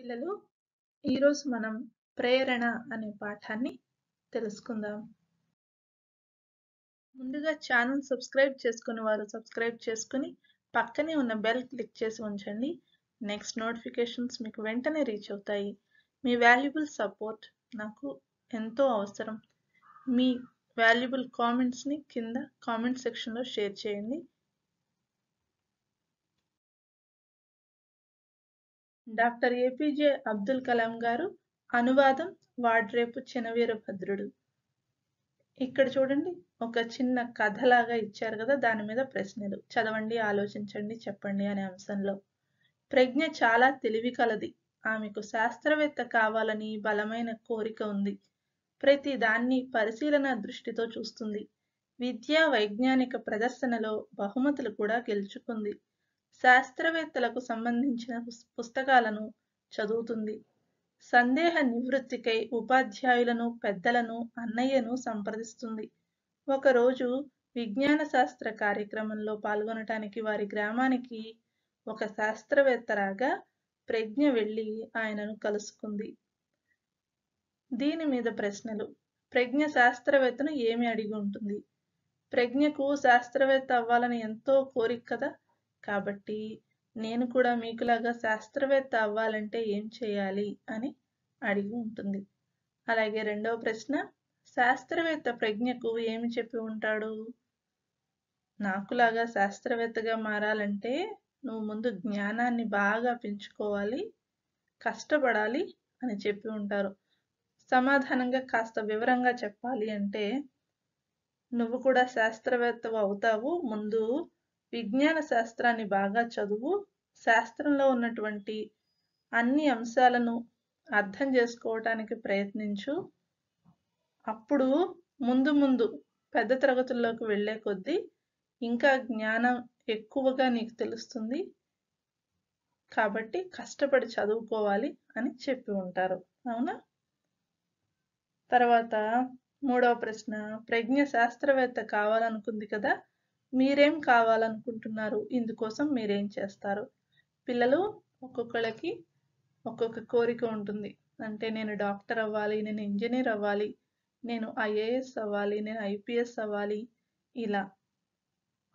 పిల్లలు ఈరోజు మనం ప్రేరణ అనే పాఠాన్ని తెలుసుకుందాం ముందుగా ఛానల్ సబ్స్క్రైబ్ చేసుకుని వారు సబ్స్క్రైబ్ చేసుకుని పక్కనే ఉన్న బెల్ క్లిక్ చేసి ఉంచండి నెక్స్ట్ నోటిఫికేషన్స్ మీకు వెంటనే రీచ్ అవుతాయి మీ వాల్యుబుల్ సపోర్ట్ నాకు ఎంతో అవసరం మీ వాల్యుబుల్ కామెంట్స్ని కింద కామెంట్ సెక్షన్లో షేర్ చేయండి డాక్టర్ ఏపీజే అబ్దుల్ కలాం గారు అనువాదం వాడ్రేపు చినవీరభద్రుడు ఇక్కడ చూడండి ఒక చిన్న కథలాగా ఇచ్చారు కదా దాని మీద ప్రశ్నలు చదవండి ఆలోచించండి చెప్పండి అనే అంశంలో ప్రజ్ఞ చాలా తెలివి కలది ఆమెకు శాస్త్రవేత్త కావాలని బలమైన కోరిక ఉంది ప్రతి దాన్ని పరిశీలన దృష్టితో చూస్తుంది విద్యా వైజ్ఞానిక ప్రదర్శనలో బహుమతులు కూడా గెలుచుకుంది శాస్త్రవేత్తలకు సంబంధించిన పుస్తకాలను చదువుతుంది సందేహ నివృత్తికై ఉపాధ్యాయులను పెద్దలను అన్నయ్యను సంప్రదిస్తుంది ఒకరోజు విజ్ఞాన శాస్త్ర కార్యక్రమంలో పాల్గొనటానికి వారి గ్రామానికి ఒక శాస్త్రవేత్త రాగా ప్రజ్ఞ వెళ్ళి ఆయనను కలుసుకుంది దీని మీద ప్రశ్నలు ప్రజ్ఞ శాస్త్రవేత్తను ఏమి అడిగి ఉంటుంది ప్రజ్ఞకు శాస్త్రవేత్త అవ్వాలని ఎంతో కోరిక కదా కాబట్టి నేను కూడా మీకులాగా శాస్త్రవేత్త అవ్వాలంటే ఏం చేయాలి అని అడిగి ఉంటుంది అలాగే రెండవ ప్రశ్న శాస్త్రవేత్త ప్రజ్ఞకు ఏమి చెప్పి ఉంటాడు నాకులాగా శాస్త్రవేత్తగా మారాలంటే నువ్వు ముందు జ్ఞానాన్ని బాగా పెంచుకోవాలి కష్టపడాలి అని చెప్పి ఉంటారు సమాధానంగా కాస్త వివరంగా చెప్పాలి అంటే నువ్వు కూడా శాస్త్రవేత్త అవుతావు ముందు విజ్ఞాన శాస్త్రాన్ని బాగా చదువు శాస్త్రంలో ఉన్నటువంటి అన్ని అంశాలను అర్థం చేసుకోవటానికి ప్రయత్నించు అప్పుడు ముందు ముందు పెద్ద తరగతుల్లోకి వెళ్ళే కొద్దీ ఇంకా జ్ఞానం ఎక్కువగా నీకు తెలుస్తుంది కాబట్టి కష్టపడి చదువుకోవాలి అని చెప్పి ఉంటారు అవునా తర్వాత మూడవ ప్రశ్న ప్రజ్ఞ శాస్త్రవేత్త కావాలనుకుంది కదా మీరేం కావాలనుకుంటున్నారు ఇందుకోసం మీరేం చేస్తారు పిల్లలు ఒక్కొక్కళ్ళకి ఒక్కొక్క కోరిక ఉంటుంది అంటే నేను డాక్టర్ అవ్వాలి నేను ఇంజనీర్ అవ్వాలి నేను ఐఏఎస్ అవ్వాలి నేను ఐపీఎస్ అవ్వాలి ఇలా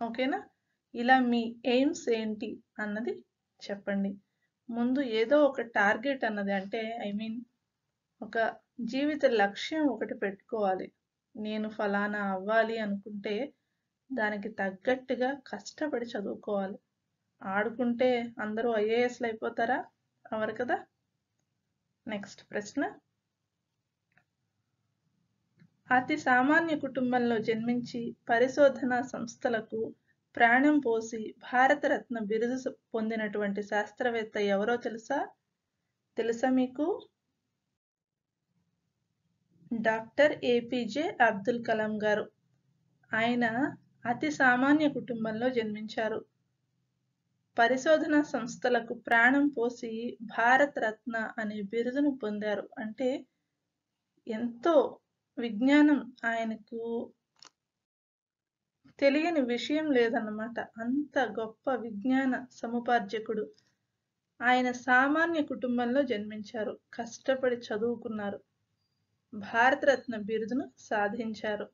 ఓకేనా ఇలా మీ ఎయిమ్స్ ఏంటి అన్నది చెప్పండి ముందు ఏదో ఒక టార్గెట్ అన్నది అంటే ఐ మీన్ ఒక జీవిత లక్ష్యం ఒకటి పెట్టుకోవాలి నేను ఫలానా అవ్వాలి అనుకుంటే దానికి తగ్గట్టుగా కష్టపడి చదువుకోవాలి ఆడుకుంటే అందరూ ఐఏఎస్లు అయిపోతారా అవరు కదా నెక్స్ట్ ప్రశ్న అతి సామాన్య కుటుంబంలో జన్మించి పరిశోధన సంస్థలకు ప్రాణం పోసి భారతరత్న బిరుదు పొందినటువంటి శాస్త్రవేత్త ఎవరో తెలుసా తెలుసా మీకు డాక్టర్ ఏపీజే అబ్దుల్ కలాం గారు ఆయన అతి సామాన్య కుటుంబంలో జన్మించారు పరిశోధన సంస్థలకు ప్రాణం పోసి భారత్ రత్న అనే బిరుదును పొందారు అంటే ఎంతో విజ్ఞానం ఆయనకు తెలియని విషయం లేదన్నమాట అంత గొప్ప విజ్ఞాన సముపార్జకుడు ఆయన సామాన్య కుటుంబంలో జన్మించారు కష్టపడి చదువుకున్నారు భారతరత్న బిరుదును సాధించారు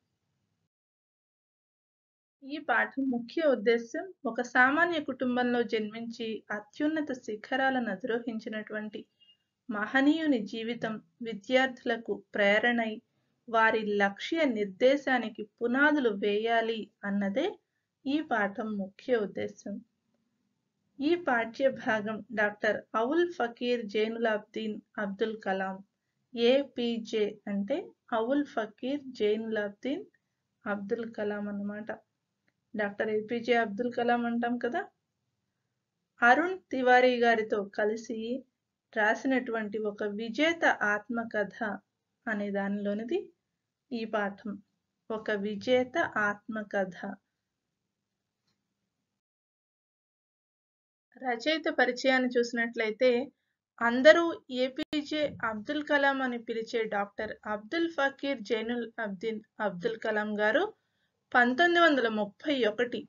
ఈ పాఠం ముఖ్య ఉద్దేశం ఒక సామాన్య కుటుంబంలో జన్మించి అత్యున్నత శిఖరాలను అధిరోహించినటువంటి మహనీయుని జీవితం విద్యార్థులకు ప్రేరణై వారి లక్ష్య నిర్దేశానికి పునాదులు వేయాలి అన్నదే ఈ పాఠం ముఖ్య ఉద్దేశం ఈ పాఠ్య భాగం డాక్టర్ అవుల్ ఫకీర్ జైనులాబ్దీన్ అబ్దుల్ కలాం ఏపీజే అంటే అవుల్ ఫకీర్ జైనులాబ్దీన్ అబ్దుల్ కలాం అన్నమాట డాక్టర్ ఏపీజే అబ్దుల్ కలాం అంటాం కదా అరుణ్ తివారీ గారితో కలిసి రాసినటువంటి ఒక విజేత ఆత్మకథ అనే దానిలోనిది ఈ పాఠం ఒక విజేత ఆత్మకథ రచయిత పరిచయాన్ని చూసినట్లయితే అందరూ ఏపీజే అబ్దుల్ కలాం అని పిలిచే డాక్టర్ అబ్దుల్ ఫకీర్ జైనుల్ అబ్దిన్ అబ్దుల్ కలాం గారు పంతొమ్మిది వందల ముప్పై ఒకటి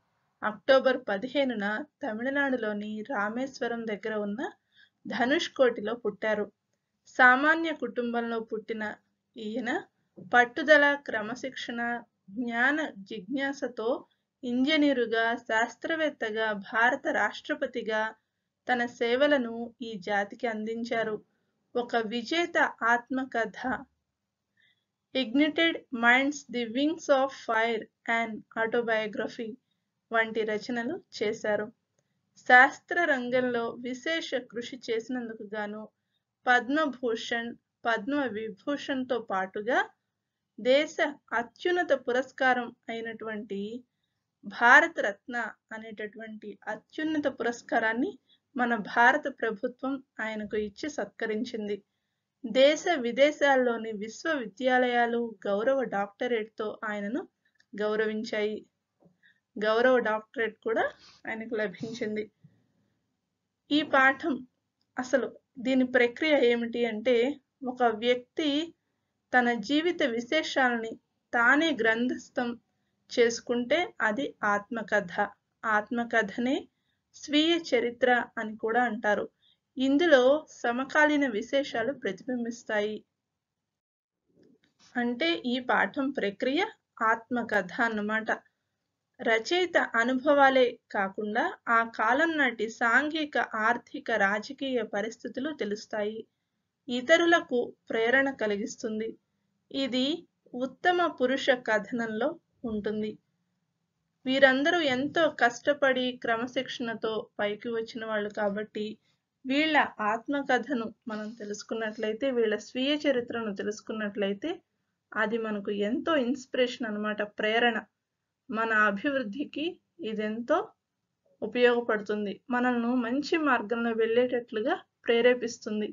అక్టోబర్ పదిహేనున తమిళనాడులోని రామేశ్వరం దగ్గర ఉన్న ధనుష్కోటిలో పుట్టారు సామాన్య కుటుంబంలో పుట్టిన ఈయన పట్టుదల క్రమశిక్షణ జ్ఞాన జిజ్ఞాసతో ఇంజనీరుగా శాస్త్రవేత్తగా భారత రాష్ట్రపతిగా తన సేవలను ఈ జాతికి అందించారు ఒక విజేత ఆత్మకథ ignited minds the wings of fire and autobiography వంటి రచనలు చేశారు శాస్త్ర రంగంలో విశేష కృషి చేసినందుకు గాను పద్మభూషణ్ పద్మ విభూషణ్తో పాటుగా దేశ అత్యున్నత పురస్కారం అయినటువంటి భారతరత్న అనేటటువంటి అత్యున్నత పురస్కారాన్ని మన భారత ప్రభుత్వం ఆయనకు ఇచ్చి సత్కరించింది దేశ విదేశాల్లోని విశ్వవిద్యాలయాలు గౌరవ డాక్టరేట్తో ఆయనను గౌరవించాయి గౌరవ డాక్టరేట్ కూడా ఆయనకు లభించింది ఈ పాఠం అసలు దీని ప్రక్రియ ఏమిటి అంటే ఒక వ్యక్తి తన జీవిత విశేషాలని తానే గ్రంథస్థం చేసుకుంటే అది ఆత్మకథ ఆత్మకథనే స్వీయ చరిత్ర అని కూడా అంటారు ఇందులో సమకాలీన విశేషాలు ప్రతిబింబిస్తాయి అంటే ఈ పాఠం ప్రక్రియ ఆత్మకథ అన్నమాట రచయిత అనుభవాలే కాకుండా ఆ కాలం నాటి సాంఘిక ఆర్థిక రాజకీయ పరిస్థితులు తెలుస్తాయి ఇతరులకు ప్రేరణ కలిగిస్తుంది ఇది ఉత్తమ పురుష కథనంలో ఉంటుంది వీరందరూ ఎంతో కష్టపడి క్రమశిక్షణతో పైకి వచ్చిన వాళ్ళు కాబట్టి వీళ్ళ ఆత్మకథను మనం తెలుసుకున్నట్లయితే వీళ్ళ స్వీయ చరిత్రను తెలుసుకున్నట్లయితే అది మనకు ఎంతో ఇన్స్పిరేషన్ అనమాట ప్రేరణ మన అభివృద్ధికి ఇదెంతో ఉపయోగపడుతుంది మనల్ని మంచి మార్గంలో వెళ్ళేటట్లుగా ప్రేరేపిస్తుంది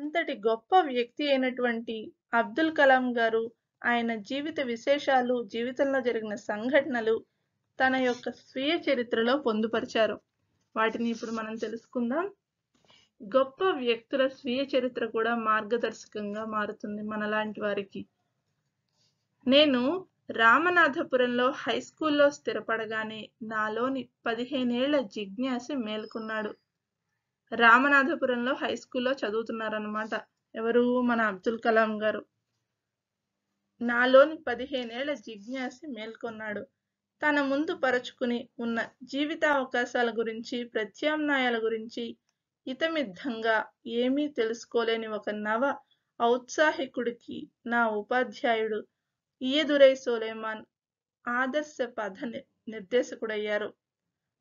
అంతటి గొప్ప వ్యక్తి అయినటువంటి అబ్దుల్ కలాం గారు ఆయన జీవిత విశేషాలు జీవితంలో జరిగిన సంఘటనలు తన యొక్క స్వీయ చరిత్రలో పొందుపరిచారు వాటిని ఇప్పుడు మనం తెలుసుకుందాం గొప్ప వ్యక్తుల స్వీయ చరిత్ర కూడా మార్గదర్శకంగా మారుతుంది మనలాంటి వారికి నేను రామనాథపురంలో హై స్కూల్లో స్థిరపడగానే నాలోని పదిహేనేళ్ల జిజ్ఞాసి మేల్కొన్నాడు రామనాథపురంలో హై స్కూల్లో చదువుతున్నారన్నమాట ఎవరు మన అబ్దుల్ కలాం గారు నాలోని పదిహేనేళ్ల జిజ్ఞాసి మేల్కొన్నాడు తన ముందు పరచుకుని ఉన్న జీవితావకాశాల గురించి ప్రత్యామ్నాయాల గురించి ఇతమిద్ధంగా ఏమీ తెలుసుకోలేని ఒక నవ ఔత్సాహికుడికి నా ఉపాధ్యాయుడు ఈదురై సోలేమాన్ ఆదర్శ పథ నిర్దేశకుడయ్యారు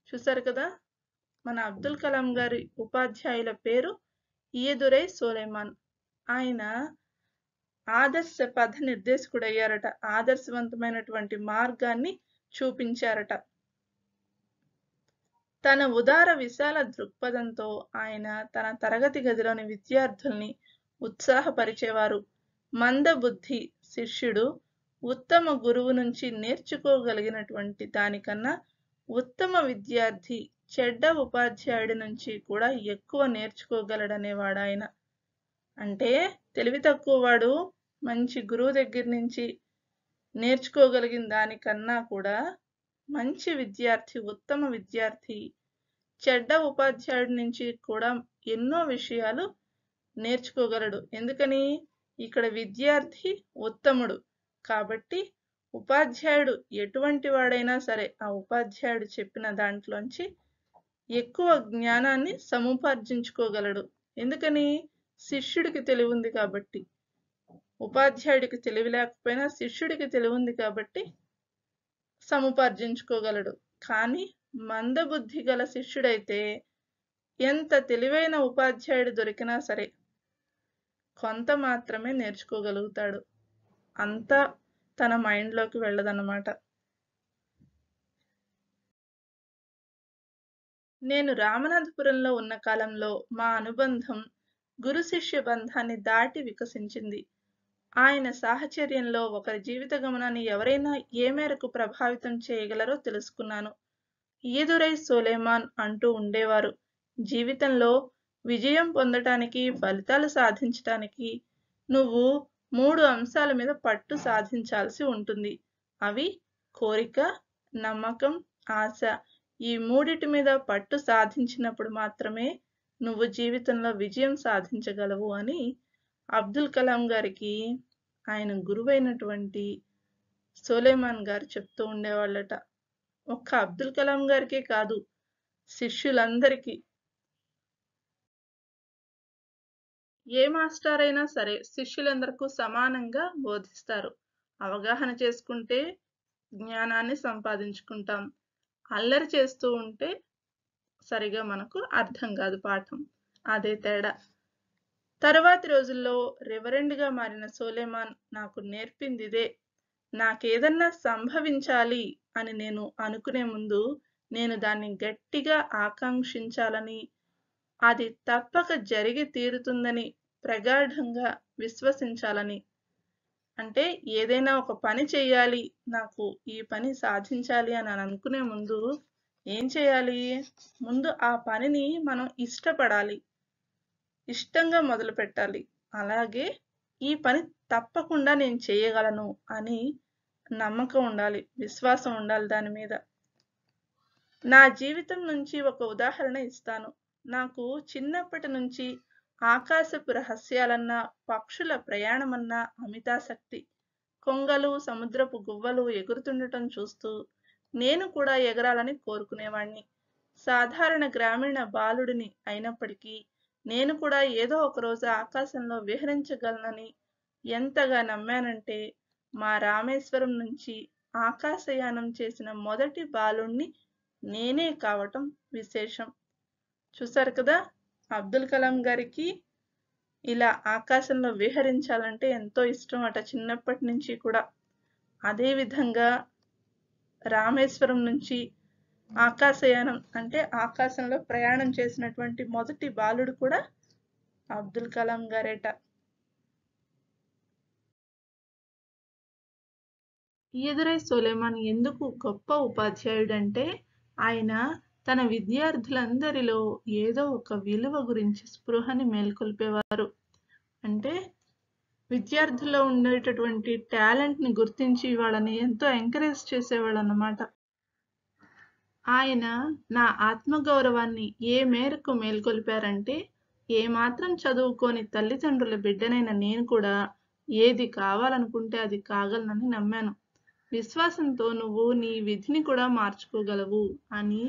చూశారు కదా మన అబ్దుల్ కలాం గారి ఉపాధ్యాయుల పేరు ఈదురై సోలేమాన్ ఆయన ఆదర్శ పథ నిర్దేశకుడయ్యారట ఆదర్శవంతమైనటువంటి మార్గాన్ని చూపించారట తన ఉదార విశాల దృక్పథంతో ఆయన తన తరగతి గదిలోని విద్యార్థుల్ని ఉత్సాహపరిచేవారు మందబుద్ధి శిష్యుడు ఉత్తమ గురువు నుంచి నేర్చుకోగలిగినటువంటి దానికన్నా ఉత్తమ విద్యార్థి చెడ్డ ఉపాధ్యాయుడి నుంచి కూడా ఎక్కువ నేర్చుకోగలడనేవాడాయన అంటే తెలివి తక్కువవాడు మంచి గురువు దగ్గర నుంచి నేర్చుకోగలిగిన దానికన్నా కూడా మంచి విద్యార్థి ఉత్తమ విద్యార్థి చెడ్డ ఉపాధ్యాయుడి నుంచి కూడా ఎన్నో విషయాలు నేర్చుకోగలడు ఎందుకని ఇక్కడ విద్యార్థి ఉత్తముడు కాబట్టి ఉపాధ్యాయుడు ఎటువంటి వాడైనా సరే ఆ ఉపాధ్యాయుడు చెప్పిన దాంట్లోంచి ఎక్కువ జ్ఞానాన్ని సముపార్జించుకోగలడు ఎందుకని శిష్యుడికి తెలివి ఉంది కాబట్టి ఉపాధ్యాయుడికి తెలివి లేకపోయినా శిష్యుడికి తెలివి ఉంది కాబట్టి సముపార్జించుకోగలడు కానీ మందబుద్ధి గల శిష్యుడైతే ఎంత తెలివైన ఉపాధ్యాయుడు దొరికినా సరే కొంత మాత్రమే నేర్చుకోగలుగుతాడు అంతా తన మైండ్లోకి వెళ్ళదన్నమాట నేను రామనాథపురంలో ఉన్న కాలంలో మా అనుబంధం గురు శిష్య బంధాన్ని దాటి వికసించింది ఆయన సాహచర్యంలో ఒకరి జీవిత గమనాన్ని ఎవరైనా ఏ మేరకు ప్రభావితం చేయగలరో తెలుసుకున్నాను ఈదురై సోలేమాన్ అంటూ ఉండేవారు జీవితంలో విజయం పొందటానికి ఫలితాలు సాధించటానికి నువ్వు మూడు అంశాల మీద పట్టు సాధించాల్సి ఉంటుంది అవి కోరిక నమ్మకం ఆశ ఈ మూడిటి మీద పట్టు సాధించినప్పుడు మాత్రమే నువ్వు జీవితంలో విజయం సాధించగలవు అని అబ్దుల్ కలాం గారికి ఆయన గురువైనటువంటి సోలేమాన్ గారు చెప్తూ ఉండేవాళ్ళట ఒక్క అబ్దుల్ కలాం గారికే కాదు శిష్యులందరికీ ఏ మాస్టర్ అయినా సరే శిష్యులందరికీ సమానంగా బోధిస్తారు అవగాహన చేసుకుంటే జ్ఞానాన్ని సంపాదించుకుంటాం అల్లరి చేస్తూ ఉంటే సరిగా మనకు అర్థం కాదు పాఠం అదే తేడా తర్వాతి రోజుల్లో రెవరెండ్గా మారిన సోలేమాన్ నాకు నేర్పిందిదే నాకేదన్నా సంభవించాలి అని నేను అనుకునే ముందు నేను దాన్ని గట్టిగా ఆకాంక్షించాలని అది తప్పక జరిగి తీరుతుందని ప్రగాఢంగా విశ్వసించాలని అంటే ఏదైనా ఒక పని చేయాలి నాకు ఈ పని సాధించాలి అని అనుకునే ముందు ఏం చేయాలి ముందు ఆ పనిని మనం ఇష్టపడాలి ఇష్టంగా మొదలు పెట్టాలి అలాగే ఈ పని తప్పకుండా నేను చేయగలను అని నమ్మకం ఉండాలి విశ్వాసం ఉండాలి దాని మీద నా జీవితం నుంచి ఒక ఉదాహరణ ఇస్తాను నాకు చిన్నప్పటి నుంచి ఆకాశపు రహస్యాలన్నా పక్షుల ప్రయాణమన్నా అమితాశక్తి కొంగలు సముద్రపు గువ్వలు ఎగురుతుండటం చూస్తూ నేను కూడా ఎగరాలని కోరుకునేవాణ్ణి సాధారణ గ్రామీణ బాలుడిని అయినప్పటికీ నేను కూడా ఏదో ఒకరోజు ఆకాశంలో విహరించగలనని ఎంతగా నమ్మానంటే మా రామేశ్వరం నుంచి ఆకాశయానం చేసిన మొదటి బాలుణ్ణి నేనే కావటం విశేషం చూసారు కదా అబ్దుల్ కలాం గారికి ఇలా ఆకాశంలో విహరించాలంటే ఎంతో ఇష్టం అట చిన్నప్పటి నుంచి కూడా అదేవిధంగా రామేశ్వరం నుంచి ఆకాశయానం అంటే ఆకాశంలో ప్రయాణం చేసినటువంటి మొదటి బాలుడు కూడా అబ్దుల్ కలాం గారేట ఈదురై సులేమాన్ ఎందుకు గొప్ప ఉపాధ్యాయుడంటే ఆయన తన విద్యార్థులందరిలో ఏదో ఒక విలువ గురించి స్పృహని మేల్కొల్పేవారు అంటే విద్యార్థుల్లో ఉండేటటువంటి టాలెంట్ని గుర్తించి వాళ్ళని ఎంతో ఎంకరేజ్ చేసేవాళ్ళు అన్నమాట ఆయన నా ఆత్మగౌరవాన్ని ఏ మేరకు మేల్కొల్పారంటే ఏమాత్రం చదువుకొని తల్లిదండ్రుల బిడ్డనైన నేను కూడా ఏది కావాలనుకుంటే అది కాగలనని నమ్మాను విశ్వాసంతో నువ్వు నీ విధిని కూడా మార్చుకోగలవు అని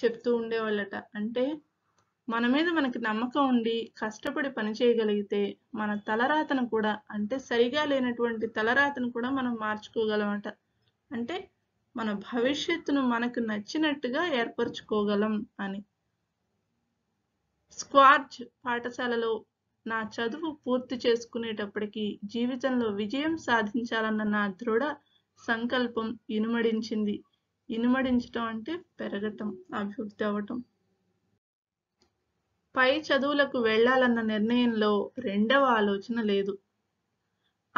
చెప్తూ ఉండేవాళ్ళట అంటే మన మీద మనకి నమ్మకం ఉండి కష్టపడి పని చేయగలిగితే మన తలరాతను కూడా అంటే సరిగా లేనటువంటి తలరాతను కూడా మనం మార్చుకోగలమట అంటే మన భవిష్యత్తును మనకు నచ్చినట్టుగా ఏర్పరచుకోగలం అని స్క్వార్జ్ పాఠశాలలో నా చదువు పూర్తి చేసుకునేటప్పటికి జీవితంలో విజయం సాధించాలన్న నా దృఢ సంకల్పం ఇనుమడించింది ఇనుమడించటం అంటే పెరగటం అభివృద్ధి అవ్వటం పై చదువులకు వెళ్ళాలన్న నిర్ణయంలో రెండవ ఆలోచన లేదు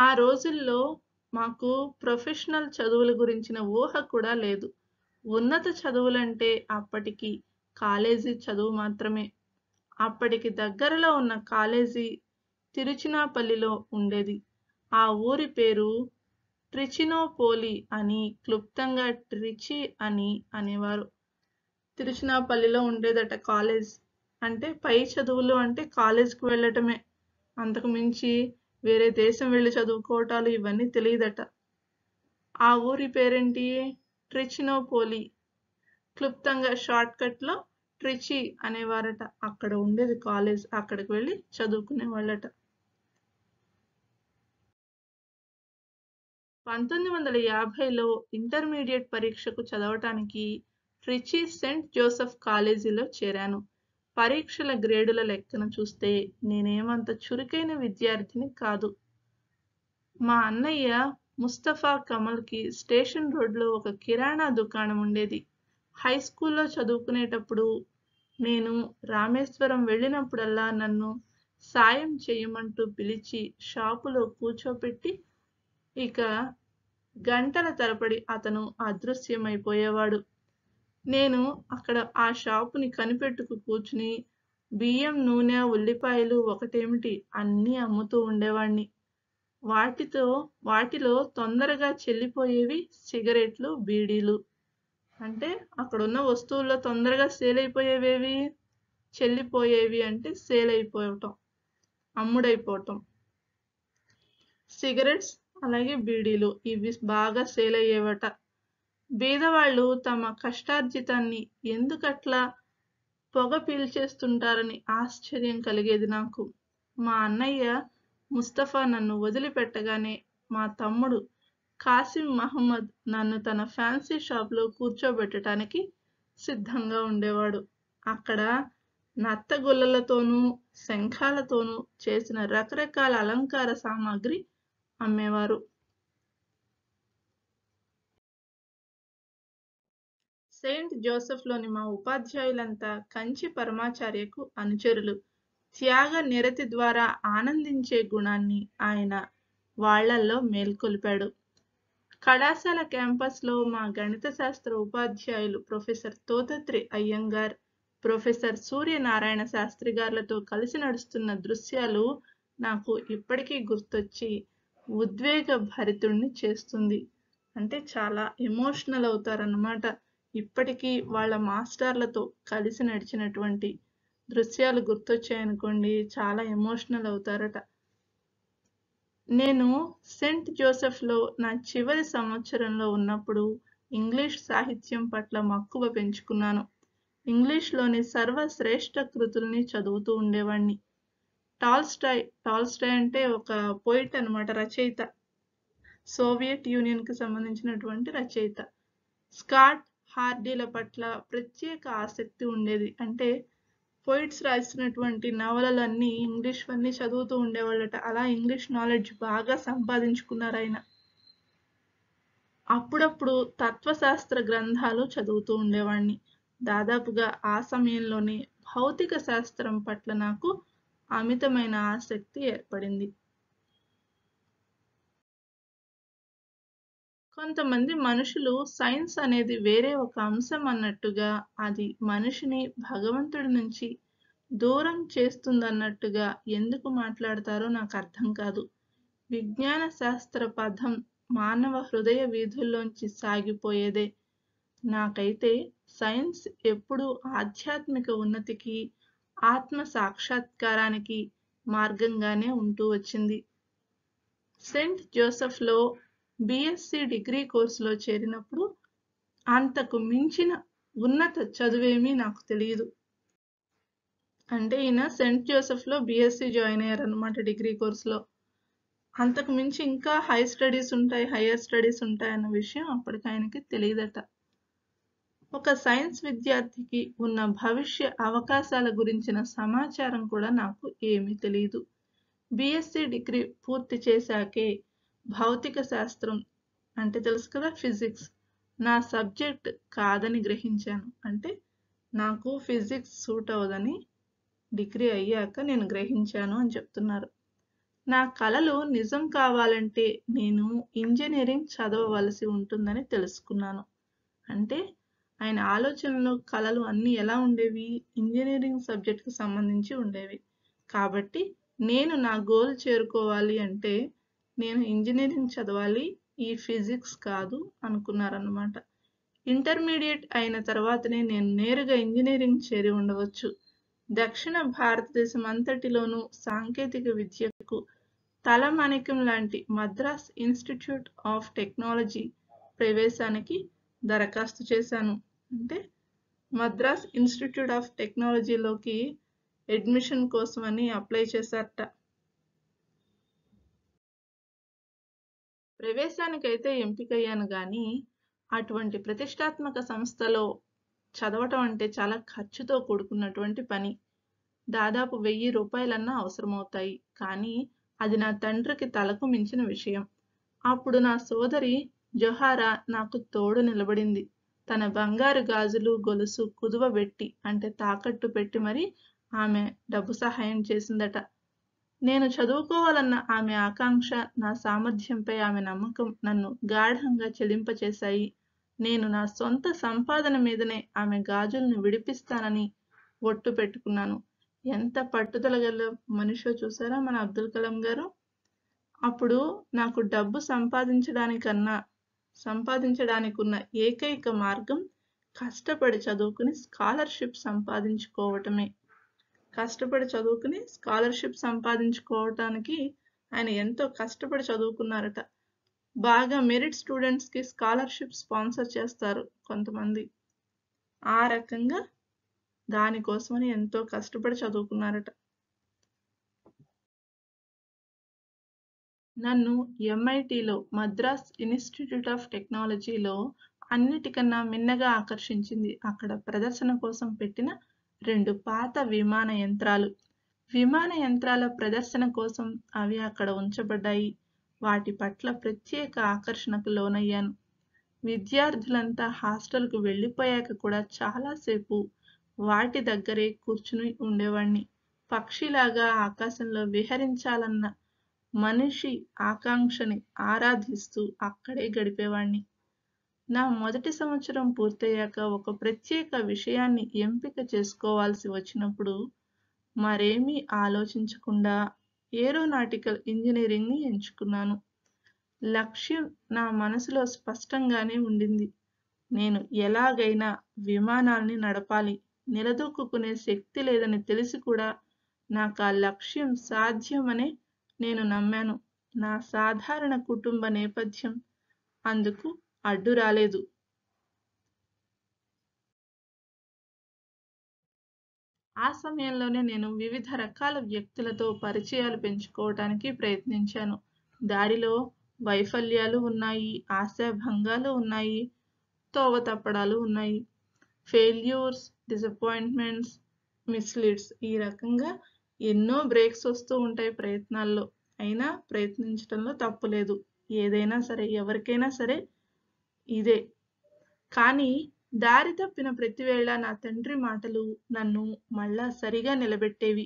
ఆ రోజుల్లో మాకు ప్రొఫెషనల్ చదువుల గురించిన ఊహ కూడా లేదు ఉన్నత చదువులంటే అప్పటికి కాలేజీ చదువు మాత్రమే అప్పటికి దగ్గరలో ఉన్న కాలేజీ తిరుచినాపల్లిలో ఉండేది ఆ ఊరి పేరు ట్రిచినోపోలి అని క్లుప్తంగా ట్రిచి అని అనేవారు తిరుచినాపల్లిలో ఉండేదట కాలేజ్ అంటే పై చదువులు అంటే కాలేజ్కి వెళ్ళటమే అంతకు మించి వేరే దేశం వెళ్ళి చదువుకోవటాలు ఇవన్నీ తెలియదట ఆ ఊరి పేరేంటి ట్రిచినోపోలి క్లుప్తంగా షార్ట్ ట్రిచి అనేవారట అక్కడ ఉండేది కాలేజ్ అక్కడికి వెళ్ళి చదువుకునే వాళ్ళట పంతొమ్మిది వందల యాభైలో ఇంటర్మీడియట్ పరీక్షకు చదవటానికి ట్రిచి సెంట్ జోసెఫ్ కాలేజీలో చేరాను పరీక్షల గ్రేడుల లెక్కన చూస్తే నేనేమంత చురుకైన విద్యార్థిని కాదు మా అన్నయ్య ముస్తఫా కమల్కి స్టేషన్ రోడ్లో ఒక కిరాణా దుకాణం ఉండేది హై స్కూల్లో చదువుకునేటప్పుడు నేను రామేశ్వరం వెళ్ళినప్పుడల్లా నన్ను సాయం చేయమంటూ పిలిచి షాపులో కూర్చోపెట్టి ఇక గంటల తరబడి అతను అదృశ్యమైపోయేవాడు నేను అక్కడ ఆ షాపుని కనిపెట్టుకు కూర్చుని బియ్యం నూనె ఉల్లిపాయలు ఒకటేమిటి అన్నీ అమ్ముతూ ఉండేవాణ్ణి వాటితో వాటిలో తొందరగా చెల్లిపోయేవి సిగరెట్లు బీడీలు అంటే అక్కడున్న వస్తువుల్లో తొందరగా సేల్ అయిపోయేవేవి చెల్లిపోయేవి అంటే సేల్ అయిపోవటం అమ్ముడైపోవటం సిగరెట్స్ అలాగే బీడీలు ఇవి బాగా సేల్ అయ్యేవట బీదవాళ్ళు తమ కష్టార్జితాన్ని ఎందుకట్లా పొగ పీల్చేస్తుంటారని ఆశ్చర్యం కలిగేది నాకు మా అన్నయ్య ముస్తఫా నన్ను వదిలిపెట్టగానే మా తమ్ముడు కాసిం మహమ్మద్ నన్ను తన ఫ్యాన్సీ షాప్లో కూర్చోబెట్టడానికి సిద్ధంగా ఉండేవాడు అక్కడ నత్తగుల్లలతోనూ శంఖాలతోనూ చేసిన రకరకాల అలంకార సామాగ్రి అమ్మేవారు సెయింట్ జోసెఫ్లోని మా ఉపాధ్యాయులంతా కంచి పరమాచార్యకు అనుచరులు త్యాగ నిరతి ద్వారా ఆనందించే గుణాన్ని ఆయన వాళ్లల్లో మేల్కొల్పాడు కళాశాల క్యాంపస్లో మా గణిత శాస్త్ర ఉపాధ్యాయులు ప్రొఫెసర్ తోతత్రి అయ్యంగార్ ప్రొఫెసర్ సూర్యనారాయణ శాస్త్రి గారులతో కలిసి నడుస్తున్న దృశ్యాలు నాకు ఇప్పటికీ గుర్తొచ్చి ఉద్వేగ భరితుడిని చేస్తుంది అంటే చాలా ఎమోషనల్ అవుతారన్నమాట ఇప్పటికీ వాళ్ళ మాస్టర్లతో కలిసి నడిచినటువంటి దృశ్యాలు గుర్తొచ్చాయనుకోండి చాలా ఎమోషనల్ అవుతారట నేను సెంట్ జోసెఫ్లో నా చివరి సంవత్సరంలో ఉన్నప్పుడు ఇంగ్లీష్ సాహిత్యం పట్ల మక్కువ పెంచుకున్నాను ఇంగ్లీష్లోని సర్వశ్రేష్ఠ కృతుల్ని చదువుతూ ఉండేవాణ్ణి టాల్స్టాయ్ టాల్స్టాయ్ అంటే ఒక పోయిట్ అనమాట రచయిత సోవియట్ యూనియన్కి సంబంధించినటువంటి రచయిత స్కాట్ హార్డీల పట్ల ప్రత్యేక ఆసక్తి ఉండేది అంటే పోయిట్స్ రాసినటువంటి నవలలన్నీ ఇంగ్లీష్ అన్నీ చదువుతూ ఉండేవాళ్ళట అలా ఇంగ్లీష్ నాలెడ్జ్ బాగా సంపాదించుకున్నారు ఆయన అప్పుడప్పుడు తత్వశాస్త్ర గ్రంథాలు చదువుతూ ఉండేవాడిని దాదాపుగా ఆ సమయంలోనే భౌతిక శాస్త్రం పట్ల నాకు అమితమైన ఆసక్తి ఏర్పడింది కొంతమంది మనుషులు సైన్స్ అనేది వేరే ఒక అంశం అన్నట్టుగా అది మనిషిని భగవంతుడి నుంచి దూరం చేస్తుందన్నట్టుగా ఎందుకు మాట్లాడతారో నాకు అర్థం కాదు విజ్ఞాన శాస్త్ర పదం మానవ హృదయ వీధుల్లోంచి సాగిపోయేదే నాకైతే సైన్స్ ఎప్పుడూ ఆధ్యాత్మిక ఉన్నతికి ఆత్మ సాక్షాత్కారానికి మార్గంగానే ఉంటూ వచ్చింది సెయింట్ జోసెఫ్లో బీఎస్సీ డిగ్రీ కోర్సులో చేరినప్పుడు అంతకు మించిన ఉన్నత చదువేమీ నాకు తెలియదు అంటే ఈయన సెంట్ జోసెఫ్లో బీఎస్సీ జాయిన్ అయ్యారనమాట డిగ్రీ కోర్సులో అంతకు మించి ఇంకా హై స్టడీస్ ఉంటాయి హయ్యర్ స్టడీస్ ఉంటాయి అన్న విషయం అప్పటికి ఆయనకి తెలియదట ఒక సైన్స్ విద్యార్థికి ఉన్న భవిష్య అవకాశాల గురించిన సమాచారం కూడా నాకు ఏమీ తెలియదు బిఎస్సి డిగ్రీ పూర్తి చేశాకే భౌతిక శాస్త్రం అంటే తెలుసు కదా ఫిజిక్స్ నా సబ్జెక్ట్ కాదని గ్రహించాను అంటే నాకు ఫిజిక్స్ సూట్ అవ్వదని డిగ్రీ అయ్యాక నేను గ్రహించాను అని చెప్తున్నారు నా కళలు నిజం కావాలంటే నేను ఇంజనీరింగ్ చదవవలసి ఉంటుందని తెలుసుకున్నాను అంటే ఆయన ఆలోచనలో కళలు అన్నీ ఎలా ఉండేవి ఇంజనీరింగ్ సబ్జెక్ట్కి సంబంధించి ఉండేవి కాబట్టి నేను నా గోల్ చేరుకోవాలి అంటే నేను ఇంజనీరింగ్ చదవాలి ఈ ఫిజిక్స్ కాదు అనుకున్నారనమాట ఇంటర్మీడియట్ అయిన తర్వాతనే నేను నేరుగా ఇంజనీరింగ్ చేరి ఉండవచ్చు దక్షిణ భారతదేశం అంతటిలోనూ సాంకేతిక విద్యకు తలమణికం లాంటి మద్రాస్ ఇన్స్టిట్యూట్ ఆఫ్ టెక్నాలజీ ప్రవేశానికి దరఖాస్తు చేశాను అంటే మద్రాస్ ఇన్స్టిట్యూట్ ఆఫ్ టెక్నాలజీలోకి అడ్మిషన్ కోసమని అప్లై చేశారట ప్రవేశానికైతే ఎంపికయ్యాను కానీ అటువంటి ప్రతిష్టాత్మక సంస్థలో చదవటం అంటే చాలా ఖర్చుతో కూడుకున్నటువంటి పని దాదాపు వెయ్యి రూపాయలన్నా అవసరమవుతాయి కానీ అది నా తండ్రికి తలకు మించిన విషయం అప్పుడు నా సోదరి జొహారా నాకు తోడు నిలబడింది తన బంగారు గాజులు గొలుసు కుదువ పెట్టి అంటే తాకట్టు పెట్టి మరి ఆమె డబ్బు సహాయం చేసిందట నేను చదువుకోవాలన్న ఆమె ఆకాంక్ష నా సామర్థ్యంపై ఆమె నమ్మకం నన్ను గాఢంగా చెలింపచేశాయి నేను నా సొంత సంపాదన మీదనే ఆమె గాజుల్ని విడిపిస్తానని ఒట్టు పెట్టుకున్నాను ఎంత పట్టుదల గల మనిషో చూసారా మన అబ్దుల్ కలాం గారు అప్పుడు నాకు డబ్బు సంపాదించడానికన్నా సంపాదించడానికి ఉన్న ఏకైక మార్గం కష్టపడి చదువుకుని స్కాలర్షిప్ సంపాదించుకోవటమే కష్టపడి చదువుకుని స్కాలర్షిప్ సంపాదించుకోవటానికి ఆయన ఎంతో కష్టపడి చదువుకున్నారట బాగా మెరిట్ స్టూడెంట్స్కి స్కాలర్షిప్ స్పాన్సర్ చేస్తారు కొంతమంది ఆ రకంగా దానికోసమని ఎంతో కష్టపడి చదువుకున్నారట నన్ను ఎంఐటిలో మద్రాస్ ఇన్స్టిట్యూట్ ఆఫ్ టెక్నాలజీలో అన్నిటికన్నా మిన్నగా ఆకర్షించింది అక్కడ ప్రదర్శన కోసం పెట్టిన రెండు పాత విమాన యంత్రాలు విమాన యంత్రాల ప్రదర్శన కోసం అవి అక్కడ ఉంచబడ్డాయి వాటి పట్ల ప్రత్యేక ఆకర్షణకు లోనయ్యాను విద్యార్థులంతా హాస్టల్కు వెళ్ళిపోయాక కూడా చాలాసేపు వాటి దగ్గరే కూర్చుని ఉండేవాణ్ణి పక్షిలాగా ఆకాశంలో విహరించాలన్న మనిషి ఆకాంక్షని ఆరాధిస్తూ అక్కడే గడిపేవాణ్ణి నా మొదటి సంవత్సరం పూర్తయ్యాక ఒక ప్రత్యేక విషయాన్ని ఎంపిక చేసుకోవాల్సి వచ్చినప్పుడు మరేమీ ఆలోచించకుండా ఏరోనాటికల్ ఇంజనీరింగ్ని ఎంచుకున్నాను లక్ష్యం నా మనసులో స్పష్టంగానే ఉండింది నేను ఎలాగైనా విమానాల్ని నడపాలి నిలదొక్కునే శక్తి లేదని తెలిసి కూడా నాకు ఆ లక్ష్యం సాధ్యమనే నేను నమ్మాను నా సాధారణ కుటుంబ నేపథ్యం అందుకు అడ్డు రాలేదు ఆ సమయంలోనే నేను వివిధ రకాల వ్యక్తులతో పరిచయాలు పెంచుకోవటానికి ప్రయత్నించాను దారిలో వైఫల్యాలు ఉన్నాయి ఆశాభంగాలు ఉన్నాయి తోవ తప్పడాలు ఉన్నాయి ఫెయిల్యూర్స్ డిసప్పాయింట్మెంట్స్ మిస్లీడ్స్ ఈ రకంగా ఎన్నో బ్రేక్స్ వస్తూ ఉంటాయి ప్రయత్నాల్లో అయినా ప్రయత్నించడంలో తప్పులేదు ఏదైనా సరే ఎవరికైనా సరే ఇదే కానీ దారి తప్పిన ప్రతివేళ నా తండ్రి మాటలు నన్ను మళ్ళా సరిగా నిలబెట్టేవి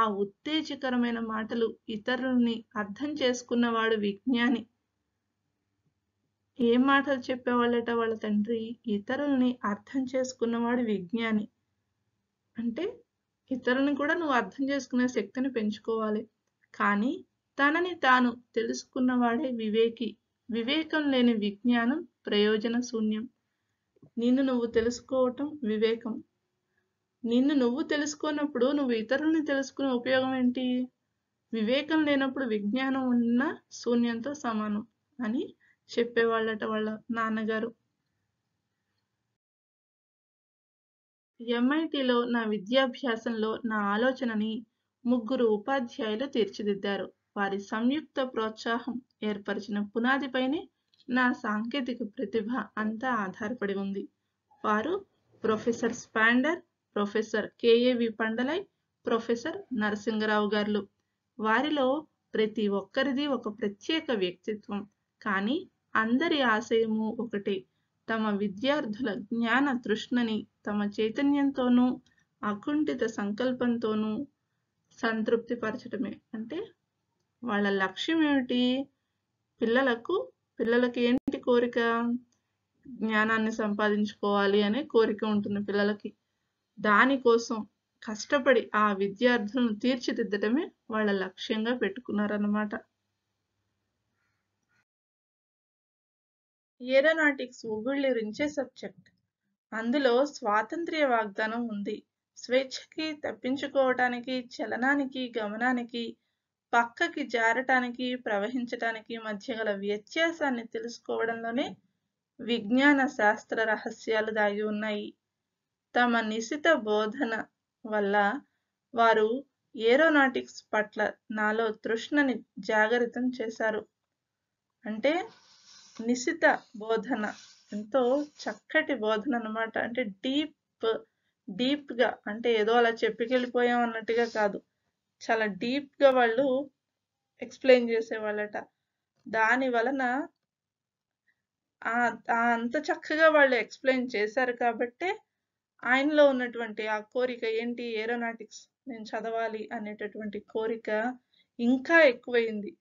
ఆ ఉత్తేజకరమైన మాటలు ఇతరుల్ని అర్థం చేసుకున్నవాడు విజ్ఞాని ఏం మాటలు చెప్పేవాళ్ళట వాళ్ళ తండ్రి ఇతరుల్ని అర్థం చేసుకున్నవాడు విజ్ఞాని అంటే ఇతరులను కూడా నువ్వు అర్థం చేసుకునే శక్తిని పెంచుకోవాలి కానీ తనని తాను తెలుసుకున్నవాడే వివేకి వివేకం లేని విజ్ఞానం ప్రయోజన శూన్యం నిన్ను నువ్వు తెలుసుకోవటం వివేకం నిన్ను నువ్వు తెలుసుకున్నప్పుడు నువ్వు ఇతరులను తెలుసుకునే ఉపయోగం ఏంటి వివేకం లేనప్పుడు విజ్ఞానం ఉన్న శూన్యంతో సమానం అని చెప్పేవాళ్ళట వాళ్ళ నాన్నగారు ఎంఐటిలో నా విద్యాభ్యాసంలో నా ఆలోచనని ముగ్గురు ఉపాధ్యాయులు తీర్చిదిద్దారు వారి సంయుక్త ప్రోత్సాహం ఏర్పరిచిన పునాదిపైనే నా సాంకేతిక ప్రతిభ అంతా ఆధారపడి ఉంది వారు professor Sponder professor KAV Pandalai professor Narasingarao గారు వారిలో ప్రతి ఒక్కరిది ఒక ప్రత్యేక వ్యక్తిత్వం కానీ అందరి ఆశయము ఒకటే తమ విద్యార్థుల జ్ఞాన తృష్ణని తమ చైతన్యంతోనూ అకుంఠిత సంకల్పంతోనూ సంతృప్తిపరచడమే అంటే వాళ్ళ లక్ష్యం ఏమిటి పిల్లలకు పిల్లలకు ఏంటి కోరిక జ్ఞానాన్ని సంపాదించుకోవాలి అనే కోరిక ఉంటుంది పిల్లలకి దానికోసం కష్టపడి ఆ విద్యార్థులను తీర్చిదిద్దటమే వాళ్ళ లక్ష్యంగా పెట్టుకున్నారన్నమాట ఏరోనాటిక్స్ రించే సబ్జెక్ట్ అందులో స్వాతంత్ర్య వాగ్దానం ఉంది స్వేచ్ఛకి తప్పించుకోవటానికి చలనానికి గమనానికి పక్కకి జారటానికి ప్రవహించటానికి మధ్య గల వ్యత్యాసాన్ని తెలుసుకోవడంలోనే విజ్ఞాన శాస్త్ర రహస్యాలు దాగి ఉన్నాయి తమ నిశిత బోధన వల్ల వారు ఏరోనాటిక్స్ పట్ల నాలో తృష్ణని జాగరితం చేశారు అంటే నిశిత బోధన ఎంతో చక్కటి బోధన అనమాట అంటే డీప్ డీప్గా అంటే ఏదో అలా చెప్పికెళ్ళిపోయాం అన్నట్టుగా కాదు చాలా డీప్గా వాళ్ళు ఎక్స్ప్లెయిన్ చేసేవాళ్ళట దాని వలన అంత చక్కగా వాళ్ళు ఎక్స్ప్లెయిన్ చేశారు కాబట్టి ఆయనలో ఉన్నటువంటి ఆ కోరిక ఏంటి ఏరోనాటిక్స్ నేను చదవాలి అనేటటువంటి కోరిక ఇంకా ఎక్కువైంది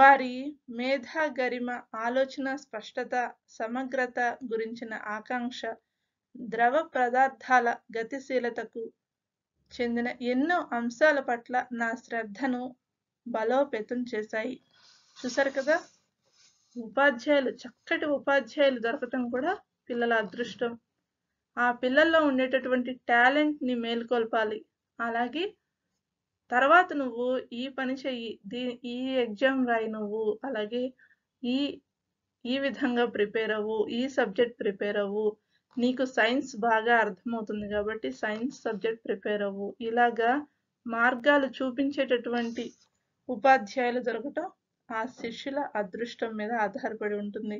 వారి మేధా గరిమ ఆలోచన స్పష్టత సమగ్రత గురించిన ఆకాంక్ష ద్రవ పదార్థాల గతిశీలతకు చెందిన ఎన్నో అంశాల పట్ల నా శ్రద్ధను బలోపేతం చేశాయి చూసారు కదా ఉపాధ్యాయులు చక్కటి ఉపాధ్యాయులు దొరకటం కూడా పిల్లల అదృష్టం ఆ పిల్లల్లో ఉండేటటువంటి టాలెంట్ని మేల్కొల్పాలి అలాగే తర్వాత నువ్వు ఈ పని చెయ్యి దీని ఈ ఎగ్జామ్ రాయి నువ్వు అలాగే ఈ ఈ విధంగా ప్రిపేర్ అవ్వు ఈ సబ్జెక్ట్ ప్రిపేర్ అవ్వు నీకు సైన్స్ బాగా అర్థమవుతుంది కాబట్టి సైన్స్ సబ్జెక్ట్ ప్రిపేర్ అవ్వు ఇలాగా మార్గాలు చూపించేటటువంటి ఉపాధ్యాయులు దొరకటం ఆ శిష్యుల అదృష్టం మీద ఆధారపడి ఉంటుంది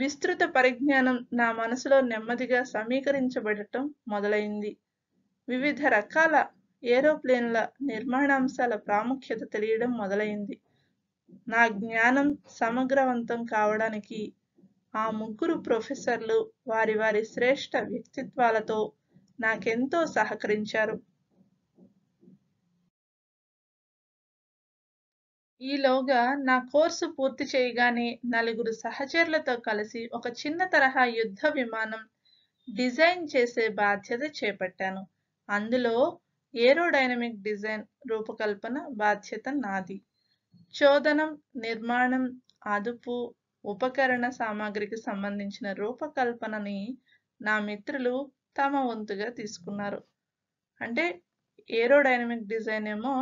విస్తృత పరిజ్ఞానం నా మనసులో నెమ్మదిగా సమీకరించబడటం మొదలైంది వివిధ రకాల ఏరోప్లేన్ల నిర్మాణాంశాల ప్రాముఖ్యత తెలియడం మొదలైంది నా జ్ఞానం సమగ్రవంతం కావడానికి ఆ ముగ్గురు ప్రొఫెసర్లు వారి వారి శ్రేష్ట వ్యక్తిత్వాలతో నాకెంతో సహకరించారు ఈలోగా నా కోర్సు పూర్తి చేయగానే నలుగురు సహచరులతో కలిసి ఒక చిన్న తరహా యుద్ధ విమానం డిజైన్ చేసే బాధ్యత చేపట్టాను అందులో ఏరోడైనమిక్ డిజైన్ రూపకల్పన బాధ్యత నాది చోదనం నిర్మాణం అదుపు ఉపకరణ సామాగ్రికి సంబంధించిన రూపకల్పనని నా మిత్రులు తమ వంతుగా తీసుకున్నారు అంటే ఏరోడైనమిక్ డిజైన్ ఏమో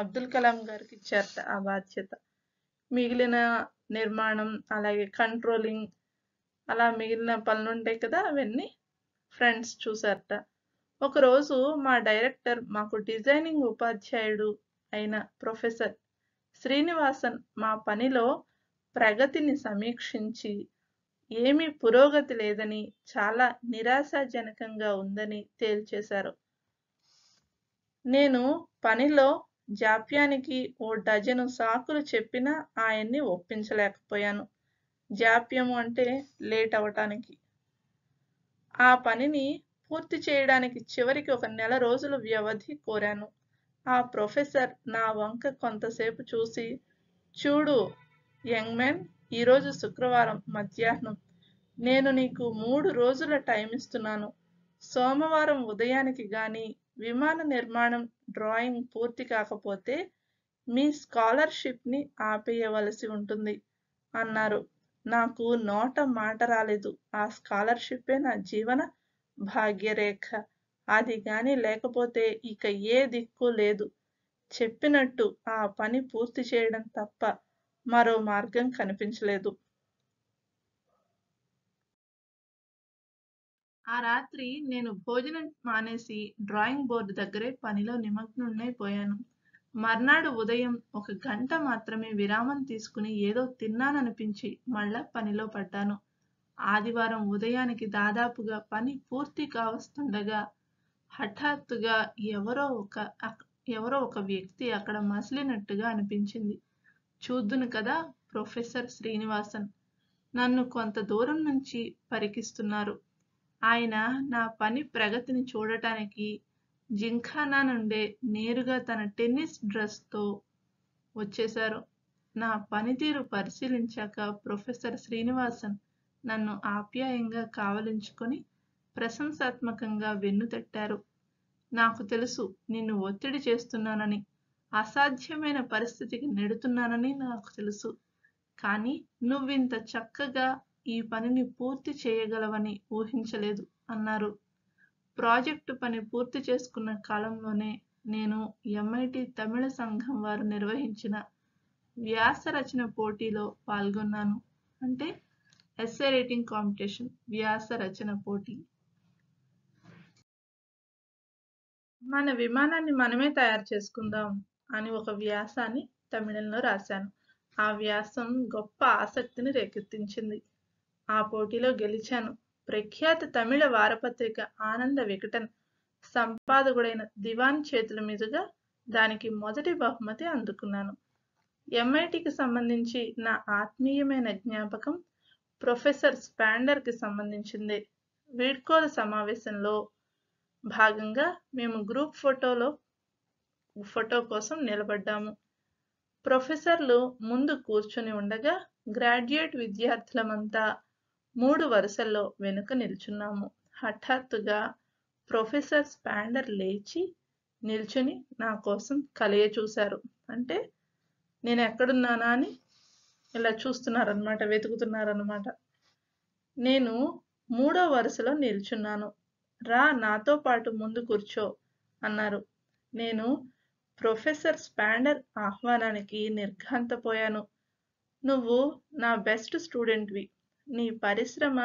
అబ్దుల్ కలాం గారికి ఇచ్చారట ఆ బాధ్యత మిగిలిన నిర్మాణం అలాగే కంట్రోలింగ్ అలా మిగిలిన పనులు ఉంటాయి కదా అవన్నీ ఫ్రెండ్స్ చూసారట ఒకరోజు మా డైరెక్టర్ మాకు డిజైనింగ్ ఉపాధ్యాయుడు అయిన ప్రొఫెసర్ శ్రీనివాసన్ మా పనిలో ప్రగతిని సమీక్షించి ఏమీ పురోగతి లేదని చాలా నిరాశాజనకంగా ఉందని తేల్చేశారు నేను పనిలో జాప్యానికి ఓ డజను సాకులు చెప్పినా ఆయన్ని ఒప్పించలేకపోయాను జాప్యము అంటే లేట్ అవటానికి ఆ పనిని పూర్తి చేయడానికి చివరికి ఒక నెల రోజుల వ్యవధి కోరాను ఆ ప్రొఫెసర్ నా వంక కొంతసేపు చూసి చూడు యంగ్ మ్యాన్ ఈరోజు శుక్రవారం మధ్యాహ్నం నేను నీకు మూడు రోజుల టైం ఇస్తున్నాను సోమవారం ఉదయానికి గాని విమాన నిర్మాణం డ్రాయింగ్ పూర్తి కాకపోతే మీ స్కాలర్షిప్ని ఆపేయవలసి ఉంటుంది అన్నారు నాకు నోట మాట రాలేదు ఆ స్కాలర్షిప్పే నా జీవన భాగ్యరేఖ అది కానీ లేకపోతే ఇక ఏ దిక్కు లేదు చెప్పినట్టు ఆ పని పూర్తి చేయడం తప్ప మరో మార్గం కనిపించలేదు ఆ రాత్రి నేను భోజనం మానేసి డ్రాయింగ్ బోర్డు దగ్గరే పనిలో పోయాను మర్నాడు ఉదయం ఒక గంట మాత్రమే విరామం తీసుకుని ఏదో తిన్నాననిపించి మళ్ళా పనిలో పడ్డాను ఆదివారం ఉదయానికి దాదాపుగా పని పూర్తి కావస్తుండగా హఠాత్తుగా ఎవరో ఒక ఎవరో ఒక వ్యక్తి అక్కడ మసిలినట్టుగా అనిపించింది చూద్దును కదా ప్రొఫెసర్ శ్రీనివాసన్ నన్ను కొంత దూరం నుంచి పరికిస్తున్నారు ఆయన నా పని ప్రగతిని చూడటానికి జింఖానా నుండే నేరుగా తన టెన్నిస్ డ్రెస్తో వచ్చేశారు నా పనితీరు పరిశీలించాక ప్రొఫెసర్ శ్రీనివాసన్ నన్ను ఆప్యాయంగా కావలించుకొని ప్రశంసాత్మకంగా వెన్ను తట్టారు నాకు తెలుసు నిన్ను ఒత్తిడి చేస్తున్నానని అసాధ్యమైన పరిస్థితికి నెడుతున్నానని నాకు తెలుసు కానీ నువ్వింత చక్కగా ఈ పనిని పూర్తి చేయగలవని ఊహించలేదు అన్నారు ప్రాజెక్టు పని పూర్తి చేసుకున్న కాలంలోనే నేను ఎంఐటి తమిళ సంఘం వారు నిర్వహించిన వ్యాస రచన పోటీలో పాల్గొన్నాను అంటే ఎస్ఏ రైటింగ్ కాంపిటీషన్ వ్యాస రచన పోటీ మన విమానాన్ని మనమే తయారు చేసుకుందాం అని ఒక వ్యాసాన్ని తమిళంలో రాశాను ఆ వ్యాసం గొప్ప ఆసక్తిని రేకెత్తించింది ఆ పోటీలో గెలిచాను ప్రఖ్యాత తమిళ వారపత్రిక ఆనంద వికటన్ సంపాదకుడైన దివాన్ చేతుల మీదుగా దానికి మొదటి బహుమతి అందుకున్నాను ఎంఐటికి సంబంధించి నా ఆత్మీయమైన జ్ఞాపకం ప్రొఫెసర్ స్పాండర్కి సంబంధించింది వీడ్కోల సమావేశంలో భాగంగా మేము గ్రూప్ ఫోటోలో ఫోటో కోసం నిలబడ్డాము ప్రొఫెసర్లు ముందు కూర్చుని ఉండగా గ్రాడ్యుయేట్ విద్యార్థులమంతా మూడు వరుసల్లో వెనుక నిల్చున్నాము హఠాత్తుగా ప్రొఫెసర్ స్పాండర్ లేచి నిల్చుని నా కోసం కలయ చూశారు అంటే నేను ఎక్కడున్నానా అని ఇలా చూస్తున్నారనమాట వెతుకుతున్నారనమాట నేను మూడో వరుసలో నిల్చున్నాను రా నాతో పాటు ముందు కూర్చో అన్నారు నేను ప్రొఫెసర్ స్పాండర్ ఆహ్వానానికి నిర్ఘాంతపోయాను నువ్వు నా బెస్ట్ స్టూడెంట్వి నీ పరిశ్రమ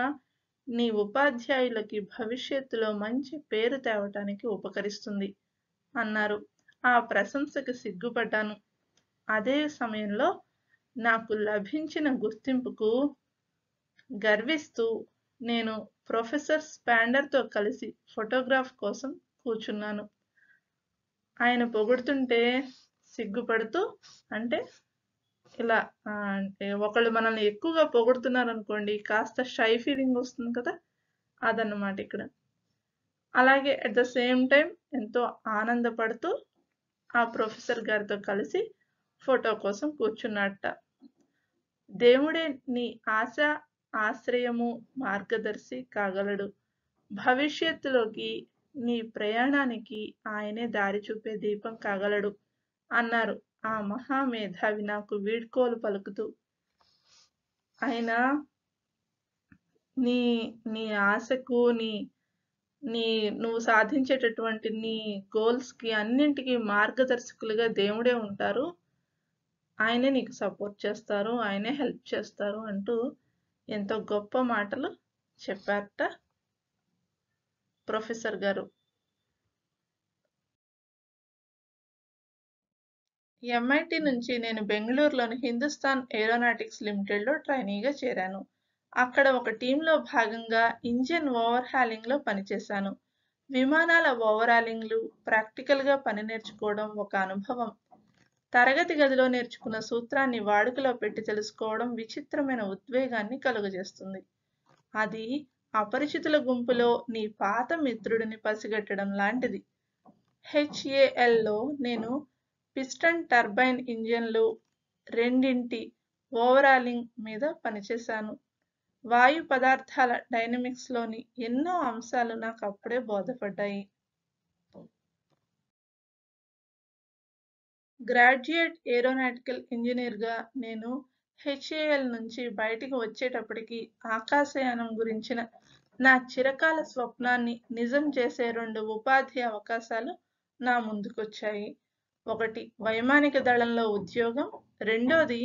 నీ ఉపాధ్యాయులకి భవిష్యత్తులో మంచి పేరు తేవటానికి ఉపకరిస్తుంది అన్నారు ఆ ప్రశంసకు సిగ్గుపడ్డాను అదే సమయంలో నాకు లభించిన గుర్తింపుకు గర్విస్తూ నేను ప్రొఫెసర్ స్పాండర్తో కలిసి ఫోటోగ్రాఫ్ కోసం కూర్చున్నాను ఆయన పొగుడుతుంటే సిగ్గుపడుతూ అంటే ఇలా అంటే ఒకళ్ళు మనల్ని ఎక్కువగా పొగుడుతున్నారు అనుకోండి కాస్త షై ఫీలింగ్ వస్తుంది కదా అదన్నమాట ఇక్కడ అలాగే అట్ ద సేమ్ టైం ఎంతో ఆనందపడుతూ ఆ ప్రొఫెసర్ గారితో కలిసి ఫోటో కోసం కూర్చున్నట్ట దేవుడే నీ ఆశ ఆశ్రయము మార్గదర్శి కాగలడు భవిష్యత్తులోకి నీ ప్రయాణానికి ఆయనే దారి చూపే దీపం కాగలడు అన్నారు ఆ మహామేధావి నాకు వీడ్కోలు పలుకుతూ ఆయన నీ నీ ఆశకు నీ నీ నువ్వు సాధించేటటువంటి నీ గోల్స్కి అన్నింటికి మార్గదర్శకులుగా దేవుడే ఉంటారు ఆయనే నీకు సపోర్ట్ చేస్తారు ఆయనే హెల్ప్ చేస్తారు అంటూ ఎంతో గొప్ప మాటలు చెప్పారట ప్రొఫెసర్ గారు ఎంఐటి నుంచి నేను బెంగళూరులోని హిందుస్థాన్ ఏరోనాటిక్స్ లిమిటెడ్లో ట్రైనీగా చేరాను అక్కడ ఒక టీంలో భాగంగా ఇంజిన్ ఓవర్ హ్యాలింగ్లో పనిచేశాను విమానాల ఓవరాలింగ్లు ప్రాక్టికల్గా పని నేర్చుకోవడం ఒక అనుభవం తరగతి గదిలో నేర్చుకున్న సూత్రాన్ని వాడుకలో పెట్టి తెలుసుకోవడం విచిత్రమైన ఉద్వేగాన్ని కలుగజేస్తుంది అది అపరిచితుల గుంపులో నీ పాత మిత్రుడిని పసిగట్టడం లాంటిది హెచ్ఏఎల్లో నేను పిస్టన్ టర్బైన్ ఇంజన్లు రెండింటి ఓవరాలింగ్ మీద పనిచేశాను వాయు పదార్థాల డైనమిక్స్లోని ఎన్నో అంశాలు నాకు అప్పుడే బోధపడ్డాయి గ్రాడ్యుయేట్ ఏరోనాటికల్ ఇంజనీర్గా నేను హెచ్ఏఎల్ నుంచి బయటికి వచ్చేటప్పటికి ఆకాశయానం గురించిన నా చిరకాల స్వప్నాన్ని నిజం చేసే రెండు ఉపాధి అవకాశాలు నా ముందుకొచ్చాయి ఒకటి వైమానిక దళంలో ఉద్యోగం రెండోది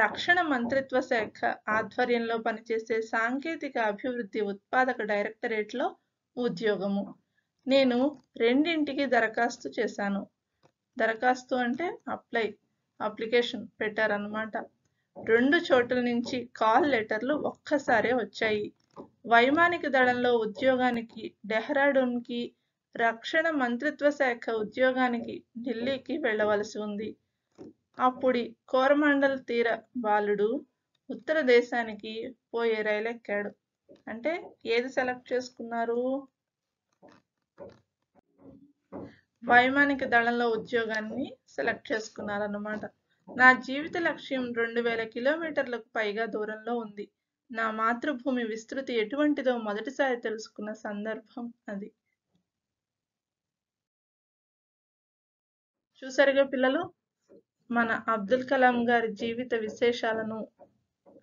రక్షణ మంత్రిత్వ శాఖ ఆధ్వర్యంలో పనిచేసే సాంకేతిక అభివృద్ధి ఉత్పాదక డైరెక్టరేట్లో ఉద్యోగము నేను రెండింటికి దరఖాస్తు చేశాను దరఖాస్తు అంటే అప్లై అప్లికేషన్ పెట్టారనమాట రెండు చోట్ల నుంచి కాల్ లెటర్లు ఒక్కసారే వచ్చాయి వైమానిక దళంలో ఉద్యోగానికి డెహ్రాడూన్కి రక్షణ మంత్రిత్వ శాఖ ఉద్యోగానికి ఢిల్లీకి వెళ్ళవలసి ఉంది అప్పుడు కోరమండల్ తీర బాలుడు ఉత్తర దేశానికి పోయే రైలు ఎక్కాడు అంటే ఏది సెలెక్ట్ చేసుకున్నారు వైమానిక దళంలో ఉద్యోగాన్ని సెలెక్ట్ చేసుకున్నారన్నమాట నా జీవిత లక్ష్యం రెండు వేల కిలోమీటర్లకు పైగా దూరంలో ఉంది నా మాతృభూమి విస్తృతి ఎటువంటిదో మొదటిసారి తెలుసుకున్న సందర్భం అది చూసారుగా పిల్లలు మన అబ్దుల్ కలాం గారి జీవిత విశేషాలను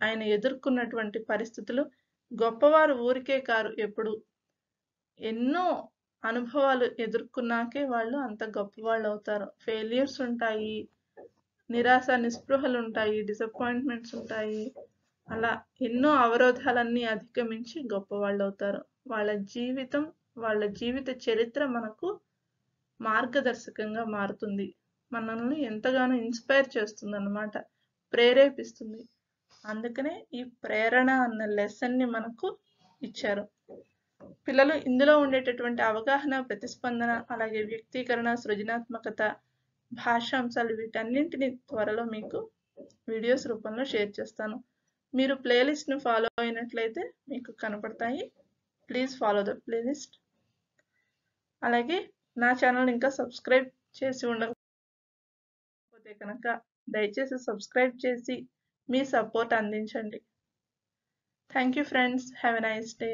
ఆయన ఎదుర్కొన్నటువంటి పరిస్థితులు గొప్పవారు ఊరికే కారు ఎప్పుడు ఎన్నో అనుభవాలు ఎదుర్కొన్నాకే వాళ్ళు అంత గొప్పవాళ్ళు అవుతారు ఫెయిల్యూర్స్ ఉంటాయి నిరాశ నిస్పృహలు ఉంటాయి డిసప్పాయింట్మెంట్స్ ఉంటాయి అలా ఎన్నో అవరోధాలన్నీ అధిగమించి గొప్పవాళ్ళు అవుతారు వాళ్ళ జీవితం వాళ్ళ జీవిత చరిత్ర మనకు మార్గదర్శకంగా మారుతుంది మనల్ని ఎంతగానో ఇన్స్పైర్ చేస్తుంది అన్నమాట ప్రేరేపిస్తుంది అందుకనే ఈ ప్రేరణ అన్న లెసన్ని మనకు ఇచ్చారు పిల్లలు ఇందులో ఉండేటటువంటి అవగాహన ప్రతిస్పందన అలాగే వ్యక్తీకరణ సృజనాత్మకత భాషాంశాలు వీటన్నింటిని త్వరలో మీకు వీడియోస్ రూపంలో షేర్ చేస్తాను మీరు ప్లేలిస్ట్ను ఫాలో అయినట్లయితే మీకు కనపడతాయి ప్లీజ్ ఫాలో ద ప్లేలిస్ట్ అలాగే నా ఛానల్ ఇంకా సబ్స్క్రైబ్ చేసి ఉండకపోతే కనుక దయచేసి సబ్స్క్రైబ్ చేసి మీ సపోర్ట్ అందించండి thank you friends have a nice day